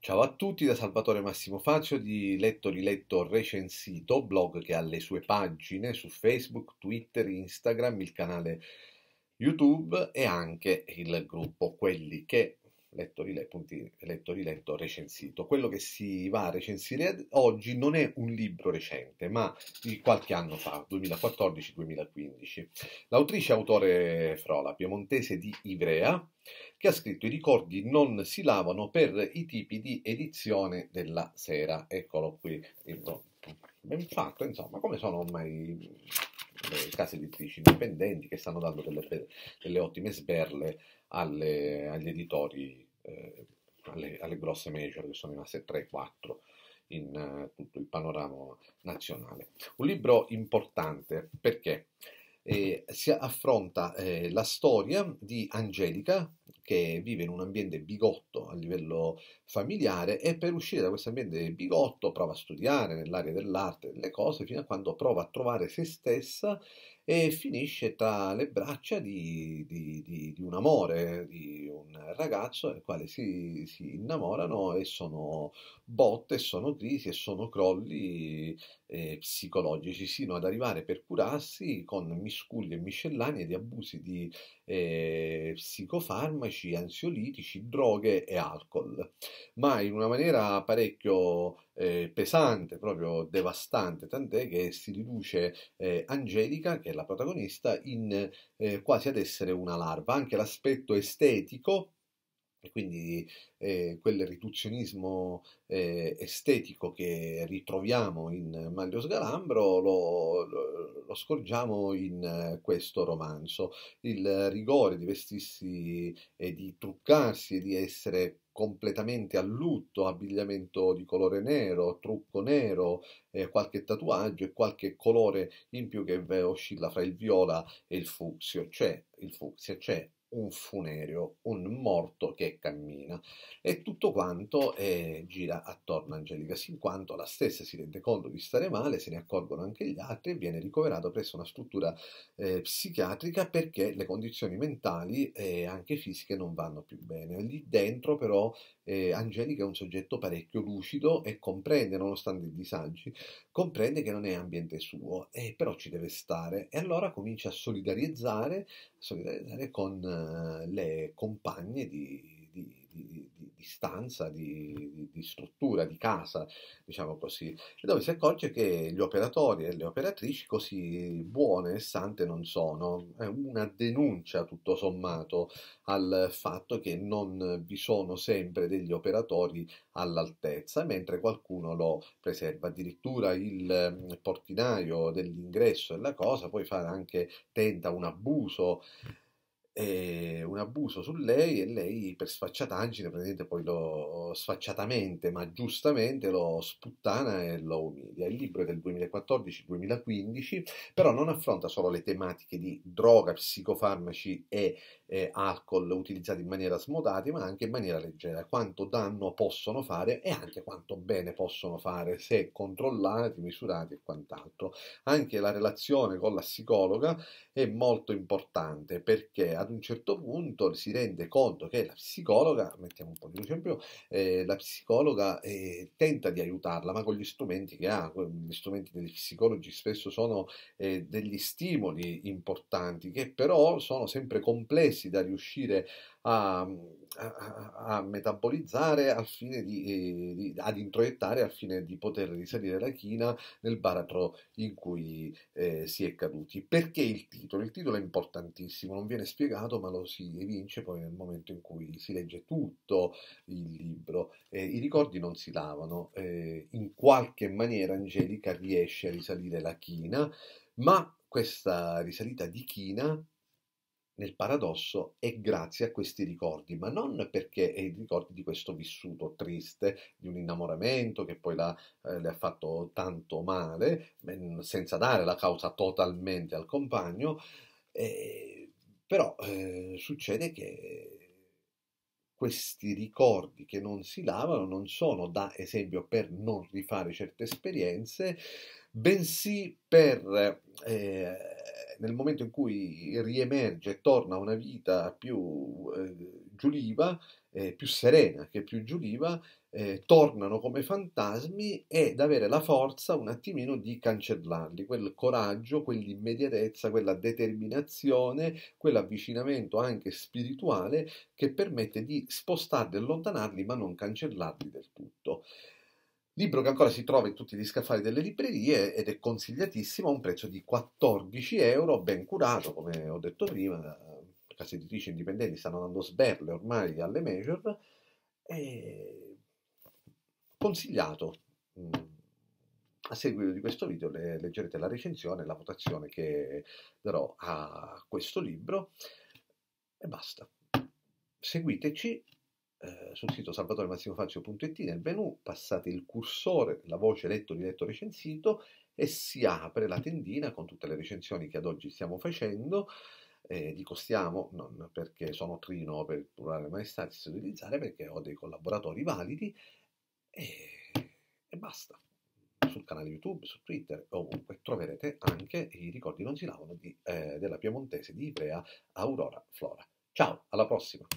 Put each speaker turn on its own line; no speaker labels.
Ciao a tutti da Salvatore Massimo Fazio di Letto Riletto Recensito, blog che ha le sue pagine su Facebook, Twitter, Instagram, il canale YouTube e anche il gruppo Quelli che letto, riletto, letto, riletto, recensito. Quello che si va a recensire oggi non è un libro recente, ma di qualche anno fa, 2014-2015. L'autrice e autore Frola, piemontese di Ivrea, che ha scritto I ricordi non si lavano per i tipi di edizione della sera. Eccolo qui, ben fatto, insomma, come sono ormai eh, case editrici indipendenti che stanno dando delle, delle ottime sberle alle, agli editori, eh, alle, alle, grosse major che sono rimaste 3-4 in eh, tutto il panorama nazionale. Un libro importante perché eh, si affronta eh, la storia di Angelica, che vive in un ambiente bigotto a livello familiare e per uscire da questo ambiente bigotto prova a studiare nell'area dell'arte, delle cose, fino a quando prova a trovare se stessa e finisce tra le braccia di, di, di, di un amore, di un ragazzo al quale si, si, innamorano e sono botte, sono crisi e sono crolli eh, psicologici, sino ad arrivare per curarsi con miscugli e miscellanee di abusi di eh, psicofarmaci, ansiolitici, droghe e alcol, ma in una maniera parecchio eh, pesante, proprio devastante, tant'è che si riduce eh, Angelica, che è la protagonista, in, eh, quasi ad essere una larva. Anche l'aspetto estetico e quindi eh, quel riduzionismo eh, estetico che ritroviamo in Mario Sgalambro lo, lo, lo scorgiamo in eh, questo romanzo. Il rigore di vestirsi e di truccarsi e di essere completamente a lutto, abbigliamento di colore nero, trucco nero, eh, qualche tatuaggio e qualche colore in più che oscilla fra il viola e il fucsia, cioè il fucsia, c'è un funereo, un morto che cammina e tutto quanto eh, gira attorno a Angelica, sin quanto la stessa si rende conto di stare male, se ne accorgono anche gli altri e viene ricoverato presso una struttura eh, psichiatrica perché le condizioni mentali e eh, anche fisiche non vanno più bene. Lì dentro però eh, Angelica è un soggetto parecchio lucido e comprende, nonostante i disagi, comprende che non è ambiente suo, eh, però ci deve stare e allora comincia a solidarizzare, solidarizzare con eh, le compagne di di stanza, di, di, struttura, di casa, diciamo così, dove si accorge che gli operatori e le operatrici così buone e sante non sono. È una denuncia tutto sommato al fatto che non vi sono sempre degli operatori all'altezza, mentre qualcuno lo preserva. Addirittura il mm, portinaio dell'ingresso e la cosa poi fa anche, tenta un abuso eh, un abuso su lei e lei per sfacciataggine praticamente poi lo sfacciatamente ma giustamente lo sputtana e lo umilia. Il libro è del 2014-2015 però non affronta solo le tematiche di droga, psicofarmaci e eh, alcol utilizzati in maniera smodata, ma anche in maniera leggera, quanto danno possono fare e anche quanto bene possono fare se controllati, misurati e quant'altro. Anche la relazione con la psicologa è molto importante perché ad un certo punto si rende conto che la psicologa, mettiamo un po' di esempio eh, la psicologa eh, tenta di aiutarla, ma con gli strumenti che ha, gli strumenti degli psicologi spesso sono eh, degli stimoli importanti che però sono sempre complessi stessi da riuscire a, a, a metabolizzare al fine di, eh, di, ad introiettare al fine di poter risalire la china nel baratro in cui eh, si è caduti. Perché il titolo? Il titolo è importantissimo, non viene spiegato ma lo si evince poi nel momento in cui si legge tutto il libro. Eh, I ricordi non si lavano, eh, in qualche maniera Angelica riesce a risalire la china, ma questa risalita di china nel paradosso è grazie a questi ricordi, ma non perché è i ricordi di questo vissuto triste, di un innamoramento che poi la, eh, le ha fatto tanto male, senza dare la causa totalmente al compagno, eh, però eh, succede che questi ricordi che non si lavano non sono da esempio per non rifare certe esperienze, bensì per eh, nel momento in cui riemerge, torna a una vita più eh, giuliva, eh, più serena che più giuliva, eh, tornano come fantasmi ed avere la forza un attimino di cancellarli, quel coraggio, quell'immediatezza, quella determinazione, quell'avvicinamento anche spirituale che permette di spostarli allontanarli ma non cancellarli del tutto. Libro che ancora si trova in tutti gli scaffali delle librerie ed è consigliatissimo a un prezzo di 14 euro, ben curato, come ho detto prima. Eh, case editrici indipendenti stanno dando sberle ormai alle major. E consigliato. Mm. A seguito di questo video le leggerete la recensione e la votazione che darò a questo libro. E basta. Seguiteci eh, sul sito salvatoremassimofacio.it nel menu passate il cursore, la voce letto, diretto, recensito e si apre la tendina con tutte le recensioni che ad oggi stiamo facendo. Eh, dico stiamo non perché sono trino per plurale maestà, di utilizzare perché ho dei collaboratori validi e, e basta sul canale YouTube, su Twitter, ovunque troverete anche i ricordi non si lavano di, eh, della piemontese di Ivrea Aurora Flora. Ciao, alla prossima!